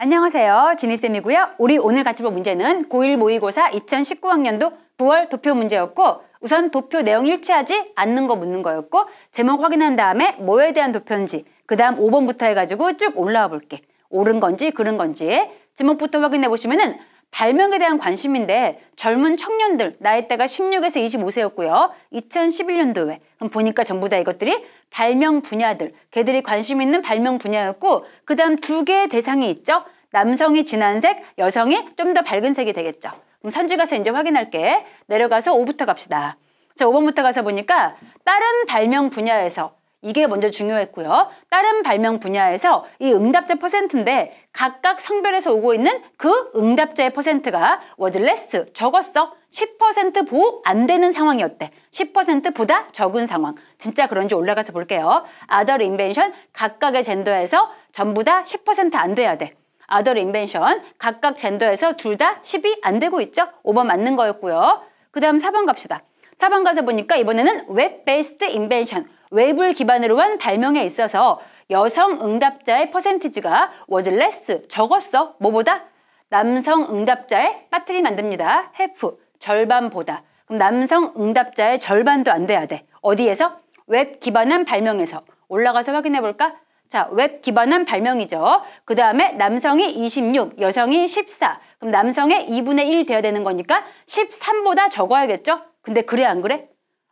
안녕하세요. 지니쌤이고요. 우리 오늘 같이 볼 문제는 고1 모의고사 2019학년도 9월 도표 문제였고 우선 도표 내용 일치하지 않는 거 묻는 거였고 제목 확인한 다음에 뭐에 대한 도표인지 그 다음 5번부터 해가지고 쭉 올라와 볼게. 옳은 건지 그른 건지 제목부터 확인해 보시면은 발명에 대한 관심인데 젊은 청년들 나이대가 16에서 25세였고요. 2011년도에 그럼 보니까 전부 다 이것들이 발명 분야들 걔들이 관심 있는 발명 분야였고 그 다음 두 개의 대상이 있죠. 남성이 진한 색, 여성이 좀 더 밝은 색이 되겠죠. 그럼 선지 가서 이제 확인할게. 내려가서 5부터 갑시다. 자, 5번부터 가서 보니까 다른 발명 분야에서 이게 먼저 중요했고요. 다른 발명 분야에서 이 응답자 퍼센트인데 각각 성별에서 오고 있는 그 응답자의 퍼센트가 was less, 적었어. 10% 보호 안 되는 상황이었대. 10%보다 적은 상황. 진짜 그런지 올라가서 볼게요. other invention, 각각의 젠더에서 전부 다 10%안 돼야 돼. other invention, 각각 젠더에서 둘 다 10이 안 되고 있죠. 5번 맞는 거였고요. 그 다음 4번 갑시다. 4번 가서 보니까 이번에는 웹 베이스드 인벤션 웨이브를 기반으로 한 발명에 있어서 여성 응답자의 퍼센티지가 was less, 적었어, 뭐보다? 남성 응답자의 빠트리 만듭니다. half, 절반보다. 그럼 남성 응답자의 절반도 안 돼야 돼. 어디에서? 웹 기반한 발명에서. 올라가서 확인해 볼까? 자, 웹 기반한 발명이죠. 그 다음에 남성이 26, 여성이 14. 그럼 남성의 2분의 1 돼야 되는 거니까 13보다 적어야겠죠? 근데 그래 안 그래?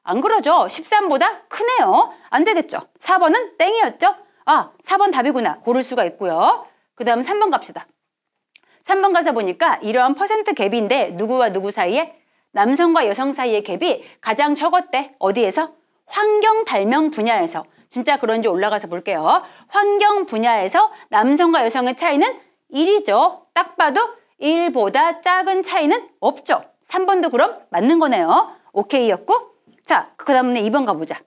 안 그러죠. 13보다 크네요. 안 되겠죠. 4번은 땡이었죠. 아, 4번 답이구나. 고를 수가 있고요. 그 다음 3번 갑시다. 3번 가서 보니까 이러한 퍼센트 갭인데 누구와 누구 사이에 남성과 여성 사이의 갭이 가장 적었대. 어디에서? 환경 발명 분야에서. 진짜 그런지 올라가서 볼게요. 환경 분야에서 남성과 여성의 차이는 1이죠. 딱 봐도 1보다 작은 차이는 없죠. 3번도 그럼 맞는 거네요. 오케이였고 자, 그 다음에 2번 가보자.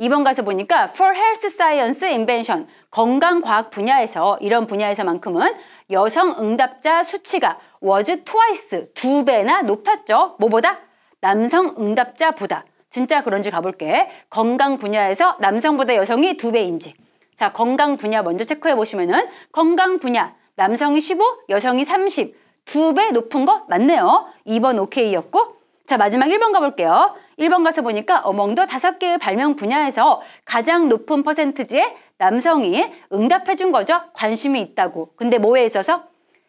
2번 가서 보니까 For Health Science Invention, 건강과학 분야에서 이런 분야에서만큼은 여성 응답자 수치가 was twice, 두 배나 높았죠. 뭐보다? 남성 응답자보다. 진짜 그런지 가볼게. 건강 분야에서 남성보다 여성이 두 배인지. 자, 건강 분야 먼저 체크해 보시면은 건강 분야 남성이 15, 여성이 30. 두 배 높은 거 맞네요. 2번 오케이였고. 자, 마지막 1번 가볼게요. 1번 가서 보니까 어몽더 다섯 개의 발명 분야에서 가장 높은 퍼센트지에 남성이 응답해 준 거죠. 관심이 있다고. 근데 뭐에 있어서?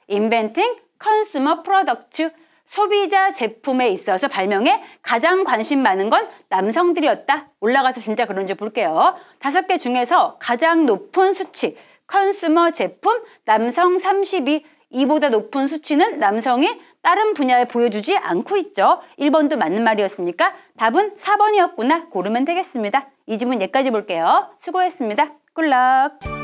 인벤팅 컨슈머 프로덕트 소비자 제품에 있어서 발명에 가장 관심 많은 건 남성들이었다. 올라가서 진짜 그런지 볼게요. 다섯 개 중에서 가장 높은 수치 컨스머 제품 남성 32 이보다 높은 수치는 남성이 다른 분야에 보여주지 않고 있죠. 1번도 맞는 말이었습니까 답은 4번이었구나 고르면 되겠습니다. 이질문 여기까지 볼게요. 수고했습니다. 꿀럭!